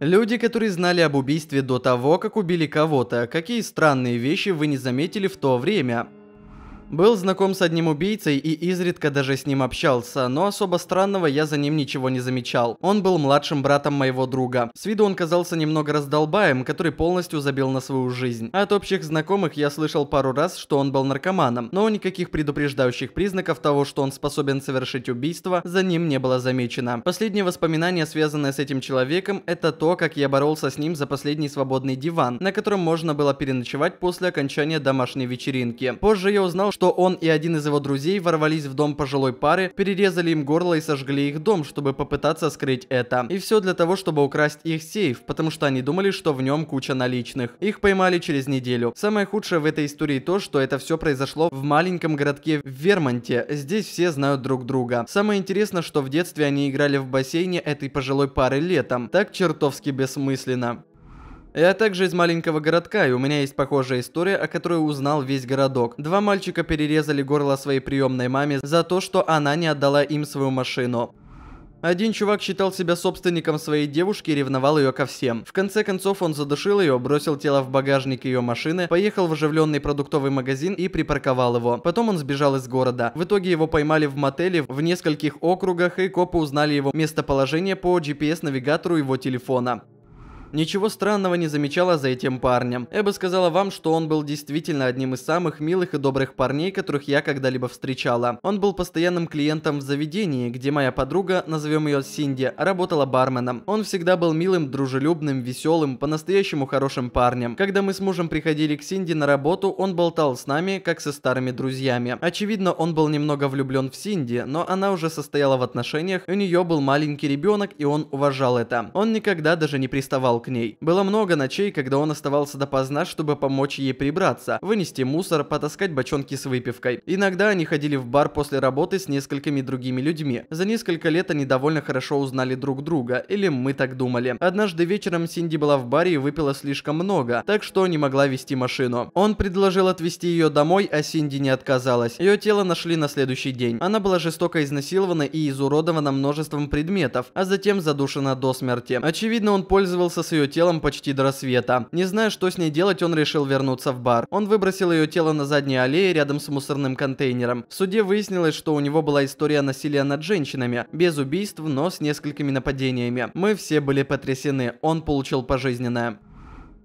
Люди, которые знали об убийстве до того, как убили кого-то, какие странные вещи вы не заметили в то время. Был знаком с одним убийцей и изредка даже с ним общался, но особо странного я за ним ничего не замечал. Он был младшим братом моего друга. С виду он казался немного раздолбаем, который полностью забил на свою жизнь. От общих знакомых я слышал пару раз, что он был наркоманом, но никаких предупреждающих признаков того, что он способен совершить убийство, за ним не было замечено. Последнее воспоминание, связанное с этим человеком, это то, как я боролся с ним за последний свободный диван, на котором можно было переночевать после окончания домашней вечеринки. Позже я узнал, что он и один из его друзей ворвались в дом пожилой пары, перерезали им горло и сожгли их дом, чтобы попытаться скрыть это. И все для того, чтобы украсть их сейф, потому что они думали, что в нем куча наличных. Их поймали через неделю. Самое худшее в этой истории то, что это все произошло в маленьком городке в Вермонте. Здесь все знают друг друга. Самое интересное, что в детстве они играли в бассейне этой пожилой пары летом. Так чертовски бессмысленно. Я также из маленького городка, и у меня есть похожая история, о которой узнал весь городок. Два мальчика перерезали горло своей приемной маме за то, что она не отдала им свою машину. Один чувак считал себя собственником своей девушки и ревновал ее ко всем. В конце концов он задушил ее, бросил тело в багажник ее машины, поехал в оживленный продуктовый магазин и припарковал его. Потом он сбежал из города. В итоге его поймали в мотеле в нескольких округах и копы узнали его местоположение по GPS-навигатору его телефона ничего странного не замечала за этим парнем. Эба сказала вам, что он был действительно одним из самых милых и добрых парней, которых я когда-либо встречала. Он был постоянным клиентом в заведении, где моя подруга, назовем ее Синди, работала барменом. Он всегда был милым, дружелюбным, веселым, по-настоящему хорошим парнем. Когда мы с мужем приходили к Синди на работу, он болтал с нами, как со старыми друзьями. Очевидно, он был немного влюблен в Синди, но она уже состояла в отношениях, у нее был маленький ребенок, и он уважал это. Он никогда даже не приставал к ней. Было много ночей, когда он оставался допоздна, чтобы помочь ей прибраться, вынести мусор, потаскать бочонки с выпивкой. Иногда они ходили в бар после работы с несколькими другими людьми. За несколько лет они довольно хорошо узнали друг друга, или мы так думали. Однажды вечером Синди была в баре и выпила слишком много, так что не могла вести машину. Он предложил отвезти ее домой, а Синди не отказалась. Ее тело нашли на следующий день. Она была жестоко изнасилована и изуродована множеством предметов, а затем задушена до смерти. Очевидно, он пользовался с ее телом почти до рассвета. Не зная, что с ней делать, он решил вернуться в бар. Он выбросил ее тело на задней аллее рядом с мусорным контейнером. В суде выяснилось, что у него была история насилия над женщинами. Без убийств, но с несколькими нападениями. Мы все были потрясены. Он получил пожизненное.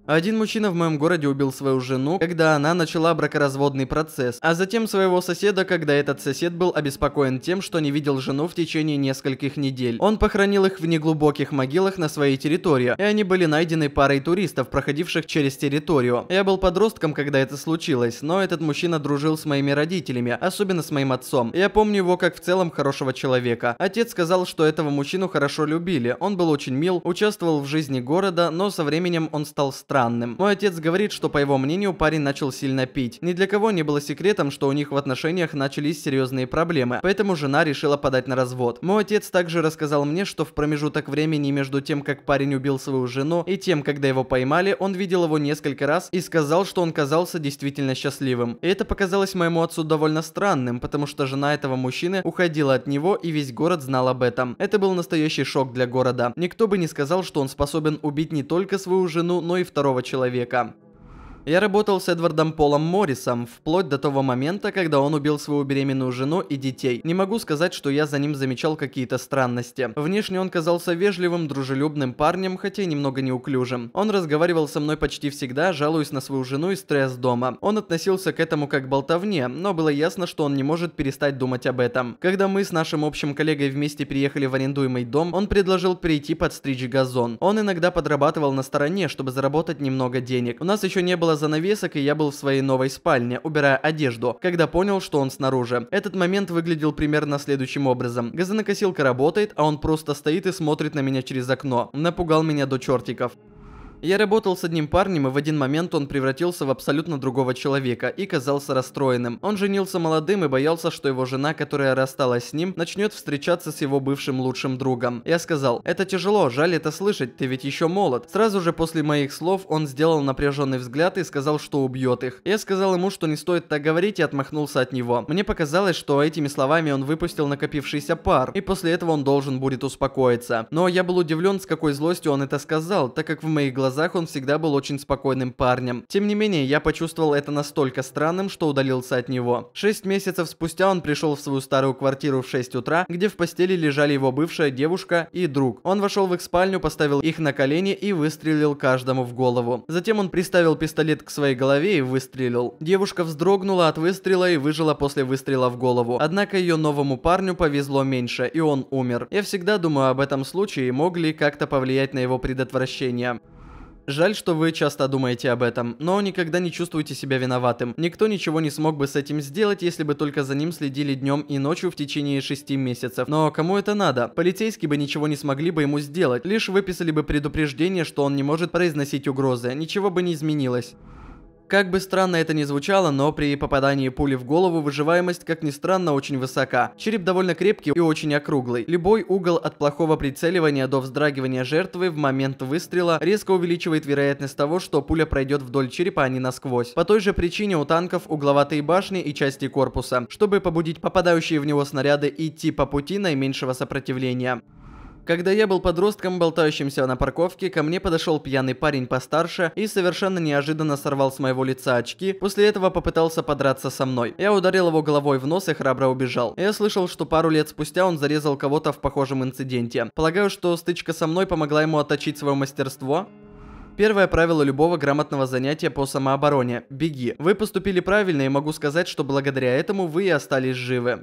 Один мужчина в моем городе убил свою жену, когда она начала бракоразводный процесс, а затем своего соседа, когда этот сосед был обеспокоен тем, что не видел жену в течение нескольких недель. Он похоронил их в неглубоких могилах на своей территории, и они были найдены парой туристов, проходивших через территорию. Я был подростком, когда это случилось, но этот мужчина дружил с моими родителями, особенно с моим отцом. Я помню его как в целом хорошего человека. Отец сказал, что этого мужчину хорошо любили, он был очень мил, участвовал в жизни города, но со временем он стал странным странным. Мой отец говорит, что по его мнению парень начал сильно пить. Ни для кого не было секретом, что у них в отношениях начались серьезные проблемы, поэтому жена решила подать на развод. Мой отец также рассказал мне, что в промежуток времени между тем, как парень убил свою жену, и тем, когда его поймали, он видел его несколько раз и сказал, что он казался действительно счастливым. И это показалось моему отцу довольно странным, потому что жена этого мужчины уходила от него и весь город знал об этом. Это был настоящий шок для города. Никто бы не сказал, что он способен убить не только свою жену, но и вторую второго человека. Я работал с Эдвардом Полом Моррисом вплоть до того момента, когда он убил свою беременную жену и детей. Не могу сказать, что я за ним замечал какие-то странности. Внешне он казался вежливым, дружелюбным парнем, хотя и немного неуклюжим. Он разговаривал со мной почти всегда, жалуясь на свою жену и стресс дома. Он относился к этому как к болтовне, но было ясно, что он не может перестать думать об этом. Когда мы с нашим общим коллегой вместе приехали в арендуемый дом, он предложил перейти подстричь газон. Он иногда подрабатывал на стороне, чтобы заработать немного денег. У нас еще не было за навесок и я был в своей новой спальне, убирая одежду, когда понял, что он снаружи. Этот момент выглядел примерно следующим образом. Газонокосилка работает, а он просто стоит и смотрит на меня через окно. Напугал меня до чертиков. Я работал с одним парнем, и в один момент он превратился в абсолютно другого человека и казался расстроенным. Он женился молодым и боялся, что его жена, которая рассталась с ним, начнет встречаться с его бывшим лучшим другом. Я сказал, это тяжело, жаль это слышать, ты ведь еще молод. Сразу же после моих слов он сделал напряженный взгляд и сказал, что убьет их. Я сказал ему, что не стоит так говорить и отмахнулся от него. Мне показалось, что этими словами он выпустил накопившийся пар, и после этого он должен будет успокоиться. Но я был удивлен, с какой злостью он это сказал, так как в моих глазах глазах он всегда был очень спокойным парнем. Тем не менее, я почувствовал это настолько странным, что удалился от него. Шесть месяцев спустя он пришел в свою старую квартиру в 6 утра, где в постели лежали его бывшая девушка и друг. Он вошел в их спальню, поставил их на колени и выстрелил каждому в голову. Затем он приставил пистолет к своей голове и выстрелил. Девушка вздрогнула от выстрела и выжила после выстрела в голову. Однако ее новому парню повезло меньше, и он умер. Я всегда думаю об этом случае и мог ли как-то повлиять на его предотвращение. Жаль, что вы часто думаете об этом, но никогда не чувствуете себя виноватым. Никто ничего не смог бы с этим сделать, если бы только за ним следили днем и ночью в течение 6 месяцев. Но кому это надо? Полицейские бы ничего не смогли бы ему сделать, лишь выписали бы предупреждение, что он не может произносить угрозы. Ничего бы не изменилось. Как бы странно это ни звучало, но при попадании пули в голову выживаемость, как ни странно, очень высока. Череп довольно крепкий и очень округлый. Любой угол от плохого прицеливания до вздрагивания жертвы в момент выстрела резко увеличивает вероятность того, что пуля пройдет вдоль черепа, а не насквозь. По той же причине у танков угловатые башни и части корпуса, чтобы побудить попадающие в него снаряды идти по пути наименьшего сопротивления. Когда я был подростком, болтающимся на парковке, ко мне подошел пьяный парень постарше и совершенно неожиданно сорвал с моего лица очки, после этого попытался подраться со мной. Я ударил его головой в нос и храбро убежал. Я слышал, что пару лет спустя он зарезал кого-то в похожем инциденте. Полагаю, что стычка со мной помогла ему отточить свое мастерство, Первое правило любого грамотного занятия по самообороне – беги. Вы поступили правильно и могу сказать, что благодаря этому вы и остались живы.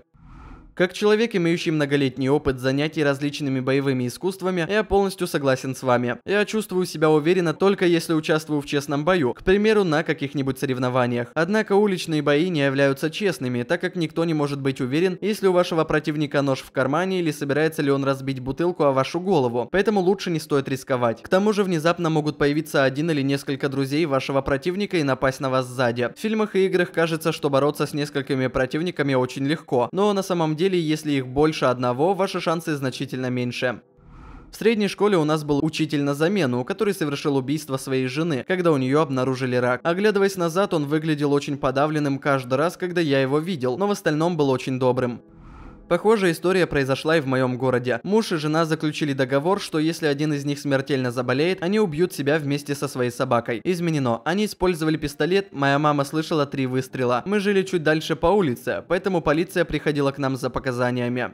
Как человек, имеющий многолетний опыт занятий различными боевыми искусствами, я полностью согласен с вами. Я чувствую себя уверенно только если участвую в честном бою, к примеру, на каких-нибудь соревнованиях. Однако уличные бои не являются честными, так как никто не может быть уверен, если у вашего противника нож в кармане или собирается ли он разбить бутылку о вашу голову, поэтому лучше не стоит рисковать. К тому же внезапно могут появиться один или несколько друзей вашего противника и напасть на вас сзади. В фильмах и играх кажется, что бороться с несколькими противниками очень легко, но на самом деле родителей, если их больше одного, ваши шансы значительно меньше. В средней школе у нас был учитель на замену, который совершил убийство своей жены, когда у нее обнаружили рак. Оглядываясь назад, он выглядел очень подавленным каждый раз, когда я его видел, но в остальном был очень добрым. Похожая история произошла и в моем городе. Муж и жена заключили договор, что если один из них смертельно заболеет, они убьют себя вместе со своей собакой. Изменено. Они использовали пистолет, моя мама слышала три выстрела. Мы жили чуть дальше по улице, поэтому полиция приходила к нам за показаниями.